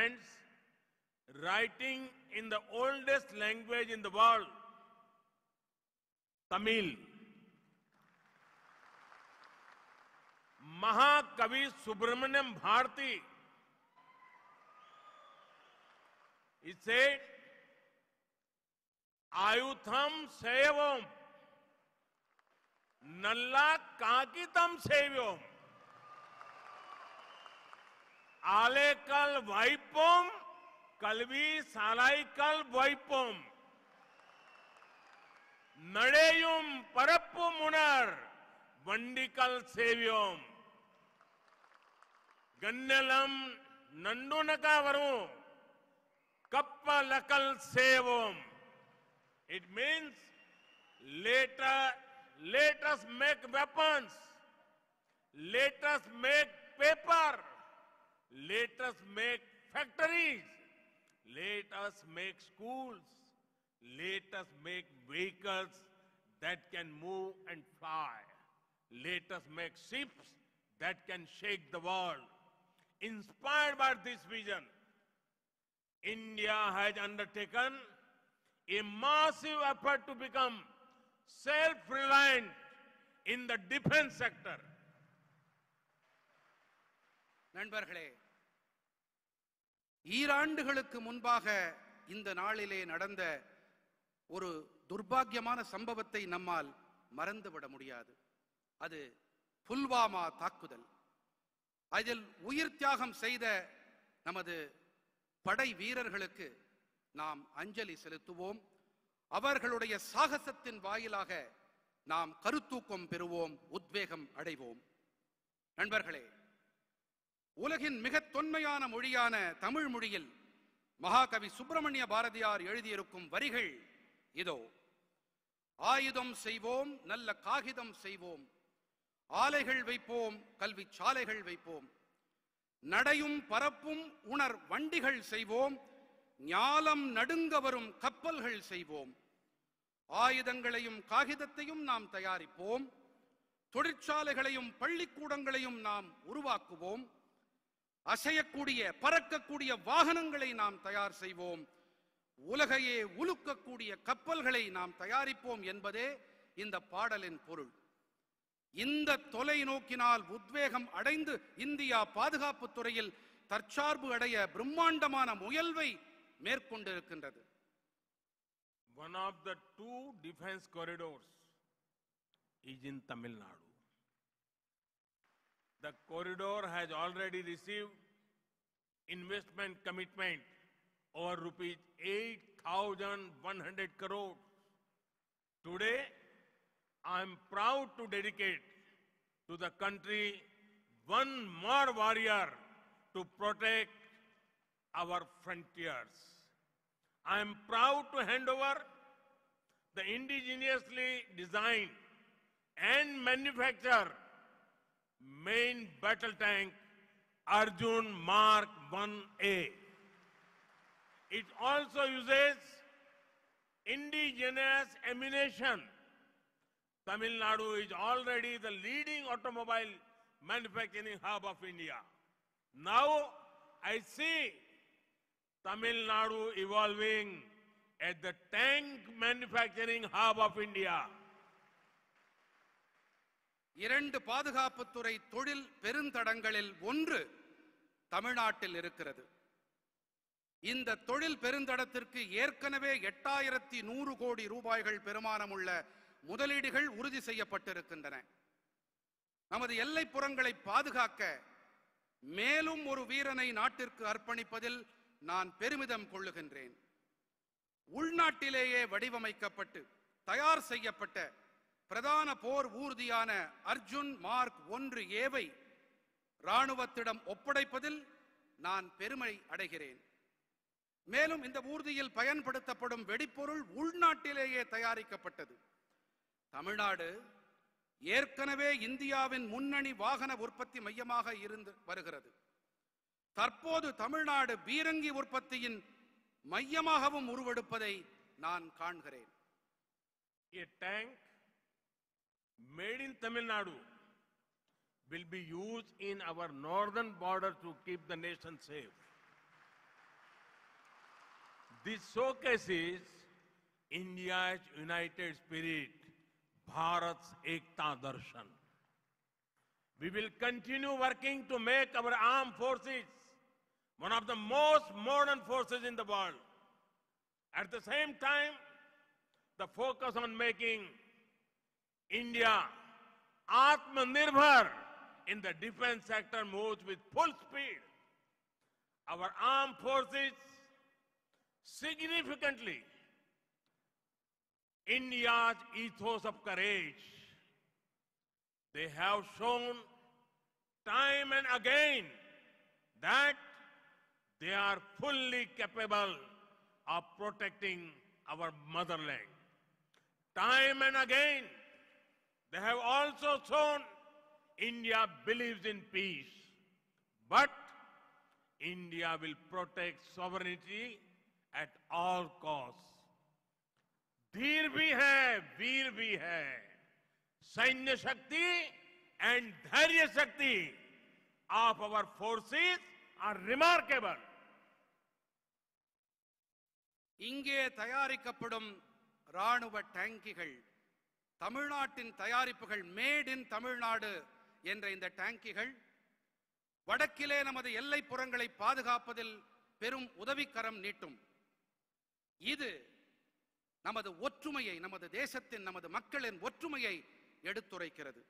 Friends, writing in the oldest language in the world, Tamil, महाकवि सुब्रमण्यम भारती इसे आयुथम सेवम नल्ला काकितम सेव्योम ஆலேக்கல் வைப்போம் கல்வி சாலாய்க்கல் வைப்போம் நடையும் பரப்பு முனர் வண்டிக்கல் சேவியோம் கண்ணலம் நண்டுனக்கா வரும் கப்பலக்கல் சேவோம் it means later latest make weapons latest make paper Let us make factories. Let us make schools. Let us make vehicles that can move and fly. Let us make ships that can shake the world. Inspired by this vision, India has undertaken a massive effort to become self-reliant in the defense sector. நண்பர்களே ஈராண்டுகளுக்கு முன்பாக இந்த நாளிலே நடந்த ஒரு துர்பாகியமான சம்பவத்தை நம்மால் மறந்துவிட முடியாது அது புல்வாமா தாக்குதல் அதில் உயிர் தியாகம் செய்த நமது படை வீரர்களுக்கு நாம் அஞ்சலி செலுத்துவோம் அவர்களுடைய சாகசத்தின் வாயிலாக நாம் கருத்தூக்கம் பெறுவோம் உத்வேகம் அடைவோம் நண்பர்களே உலகின் மிக தொன்மையான மொழியான தமிழ் மொழியில் மகாகவி சுப்பிரமணிய பாரதியார் எழுதியிருக்கும் வரிகள் இதோ ஆயுதம் செய்வோம் நல்ல காகிதம் செய்வோம் ஆலைகள் வைப்போம் கல்வி சாலைகள் வைப்போம் நடையும் பரப்பும் உணர் வண்டிகள் செய்வோம் ஞாலம் நடுங்க வரும் கப்பல்கள் செய்வோம் ஆயுதங்களையும் காகிதத்தையும் நாம் தயாரிப்போம் தொழிற்சாலைகளையும் பள்ளிக்கூடங்களையும் நாம் உருவாக்குவோம் அசையக்கூடிய பறக்கக்கூடிய வாகனங்களை நாம் தயார் செய்வோம் உலகையே உலுக்கக்கூடிய கப்பல்களை நாம் தயாரிப்போம் என்பதே இந்த பாடலின் பொருள் இந்த தொலை நோக்கினால் உத்வேகம் அடைந்து இந்தியா பாதுகாப்பு துறையில் தற்சார்பு அடைய பிரம்மாண்டமான முயல்வை மேற்கொண்டிருக்கின்றது one of the two defence corridors is in Tamil Nadu The corridor has already received investment commitment over rupees 8,100 crore. Today, I am proud to dedicate to the country one more warrior to protect our frontiers. I am proud to hand over the indigenously designed and manufactured main battle tank Arjun Mark 1A. It also uses indigenous ammunition. Tamil Nadu is already the leading automobile manufacturing hub of India. Now I see Tamil Nadu evolving as the tank manufacturing hub of India. இரண்டு பாதுகாப்புத்துறை தொழில் பெருந்தடங்களில் ஒன்று தமிழ்நாட்டில் இருக்கிறது இந்த தொழில் பெருந்தடத்திற்கு ஏற்கனவே எட்டாயிரத்தி நூறு கோடி ரூபாய்கள் பெருமானம் உள்ள முதலீடுகள் உறுதி செய்யப்பட்டிருக்கின்றன நமது எல்லைப்புறங்களை பாதுகாக்க மேலும் ஒரு வீரனை நாட்டிற்கு அர்ப்பணிப்பதில் நான் பெருமிதம் கொள்ளுகின்றேன் உள்நாட்டிலேயே வடிவமைக்கப்பட்டு தயார் செய்யப்பட்ட பிரதான போர் ஊர்தியான அர்ஜுன் மார்க் ஒன்று ஏவை இராணுவத்திடம் ஒப்படைப்பதில் நான் பெருமை அடைகிறேன் மேலும் இந்த ஊர்தியில் பயன்படுத்தப்படும் வெடிப்பொருள் உள்நாட்டிலேயே தயாரிக்கப்பட்டது தமிழ்நாடு ஏற்கனவே இந்தியாவின் முன்னணி வாகன உற்பத்தி மையமாக இருந்து வருகிறது தற்போது தமிழ்நாடு பீரங்கி உற்பத்தியின் மையமாகவும் உருவெடுப்பதை நான் காண்கிறேன் A made in Tamil Nadu will be used in our northern border to keep the nation safe. This showcases India's united spirit, Bharat's Ekta Darshan. We will continue working to make our armed forces one of the most modern forces in the world. At the same time, the focus on making India Atmanirbhar in the defense sector moves with full speed. Our armed forces significantly India's ethos of courage. They have shown time and again that they are fully capable of protecting our motherland. Time and again, They have also shown India believes in peace, but India will protect sovereignty at all costs. धीर भी है वीर भी है सैन्य शक्ति and धैर्य शक्ति of our forces are remarkable இங்கே தயாரிக்கப்படும் ராணுவ டேங்கிகள் தமிழ்நாட்டின் தயாரிப்புகள் மேட் இன் தமிழ்நாடு என்ற இந்த டேங்கிகள் வடக்கிலே நமது எல்லைப்புறங்களை பாதுகாப்பதில் பெரும் உதவிக்கரம் நீட்டும் இது நமது ஒற்றுமையை நமது தேசத்தின் நமது மக்களின் ஒற்றுமையை எடுத்துரைக்கிறது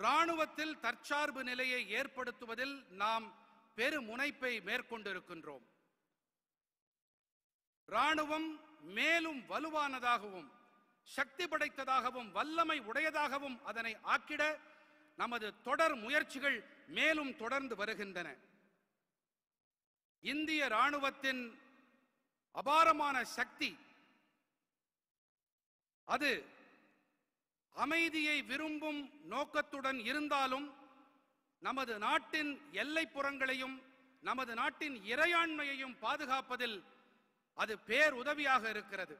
இராணுவத்தில் தற்சார்பு நிலையை ஏற்படுத்துவதில் நாம் பெருமுனைப்பை மேற்கொண்டிருக்கின்றோம் இராணுவம் மேலும் வலுவானதாகவும் சக்தி படைத்ததாகவும் வல்லமை உடையதாகவும் அதனை ஆக்கிட நமது தொடர் முயற்சிகள் மேலும் தொடர்ந்து வருகின்றன இந்திய இராணுவத்தின் அபாரமான சக்தி அது அமைதியை விரும்பும் நோக்கத்துடன் இருந்தாலும் நமது நாட்டின் எல்லைப்புறங்களையும் நமது நாட்டின் இறையாண்மையையும் பாதுகாப்பதில் அது பேர் உதவியாக இருக்கிறது